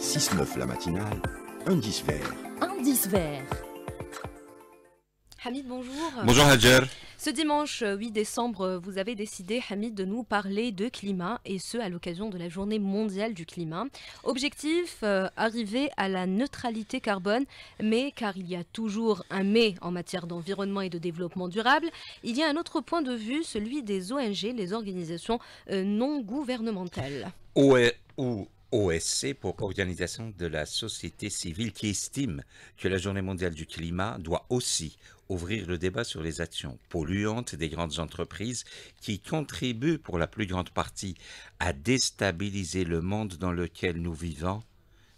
6-9 la matinale, 10 vert. 10 vert. Hamid, bonjour. Bonjour Hajar. Ce dimanche 8 euh, décembre, euh, vous avez décidé, Hamid, de nous parler de climat, et ce, à l'occasion de la journée mondiale du climat. Objectif, euh, arriver à la neutralité carbone, mais car il y a toujours un mais en matière d'environnement et de développement durable, il y a un autre point de vue, celui des ONG, les organisations non gouvernementales. Ouais, e, ou OSC pour Organisation de la Société Civile qui estime que la Journée mondiale du climat doit aussi ouvrir le débat sur les actions polluantes des grandes entreprises qui contribuent pour la plus grande partie à déstabiliser le monde dans lequel nous vivons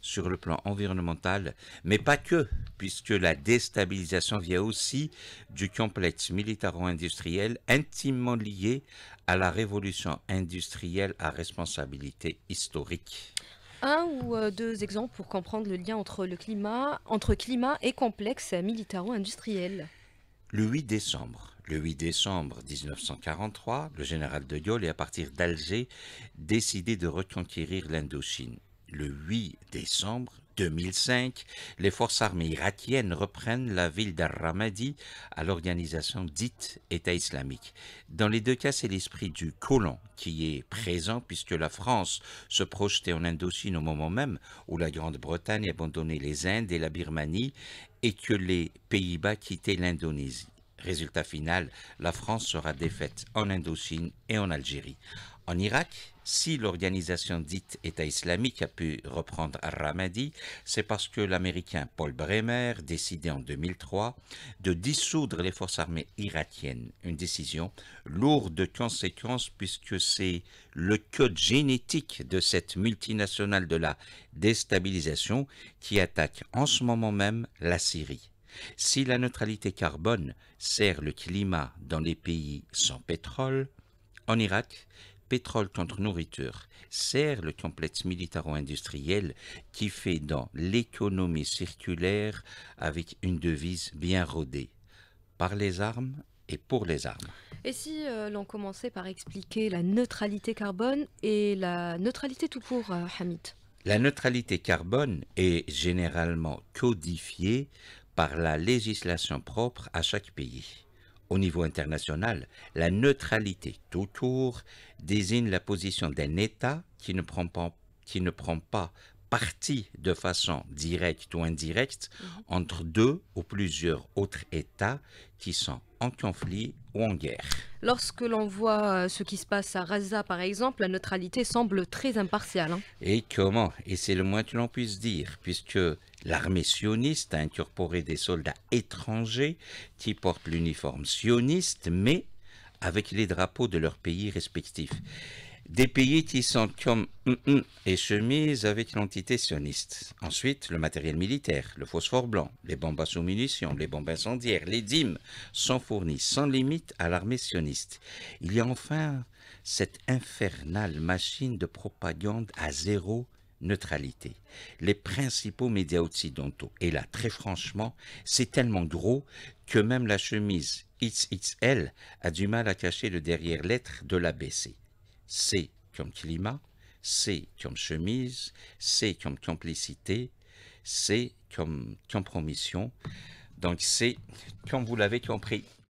sur le plan environnemental, mais pas que, puisque la déstabilisation vient aussi du complexe militaro-industriel intimement lié à la révolution industrielle à responsabilité historique. Un ou euh, deux exemples pour comprendre le lien entre le climat, entre climat et complexe militaro-industriel. Le 8 décembre, le 8 décembre 1943, le général de Gaulle est à partir d'Alger décidé de reconquérir l'Indochine le 8 décembre 2005, les forces armées irakiennes reprennent la ville d'Ar-Ramadi à l'organisation dite État islamique. Dans les deux cas, c'est l'esprit du colon qui est présent puisque la France se projetait en Indochine au moment même où la Grande-Bretagne abandonnait les Indes et la Birmanie et que les Pays-Bas quittaient l'Indonésie. Résultat final, la France sera défaite en Indochine et en Algérie. En Irak, si l'organisation dite État islamique a pu reprendre Ramadi, c'est parce que l'Américain Paul Bremer décidait en 2003 de dissoudre les forces armées irakiennes, une décision lourde de conséquences puisque c'est le code génétique de cette multinationale de la déstabilisation qui attaque en ce moment même la Syrie. Si la neutralité carbone sert le climat dans les pays sans pétrole, en Irak, pétrole contre nourriture sert le complexe militaro-industriel qui fait dans l'économie circulaire avec une devise bien rodée par les armes et pour les armes. Et si euh, l'on commençait par expliquer la neutralité carbone et la neutralité tout pour euh, Hamid la neutralité carbone est généralement codifiée par la législation propre à chaque pays. Au niveau international, la neutralité tout désigne la position d'un État qui ne prend pas, qui ne prend pas partie de façon directe ou indirecte mhm. entre deux ou plusieurs autres États qui sont en conflit ou en guerre. Lorsque l'on voit euh, ce qui se passe à Gaza, par exemple, la neutralité semble très impartiale. Hein. Et comment Et c'est le moins que l'on puisse dire, puisque l'armée sioniste a incorporé des soldats étrangers qui portent l'uniforme sioniste, mais avec les drapeaux de leurs pays respectifs des pays qui sont comme hum, hum, et chemises avec l'entité sioniste. Ensuite, le matériel militaire, le phosphore blanc, les bombes à sous-munitions, les bombes incendiaires, les dîmes sont fournis sans limite à l'armée sioniste. Il y a enfin cette infernale machine de propagande à zéro neutralité. Les principaux médias occidentaux. Et là, très franchement, c'est tellement gros que même la chemise XXL a du mal à cacher le derrière-lettre de l'ABC. C comme climat, c'est comme chemise, c'est comme complicité, c'est comme compromission. Donc c'est comme vous l'avez compris.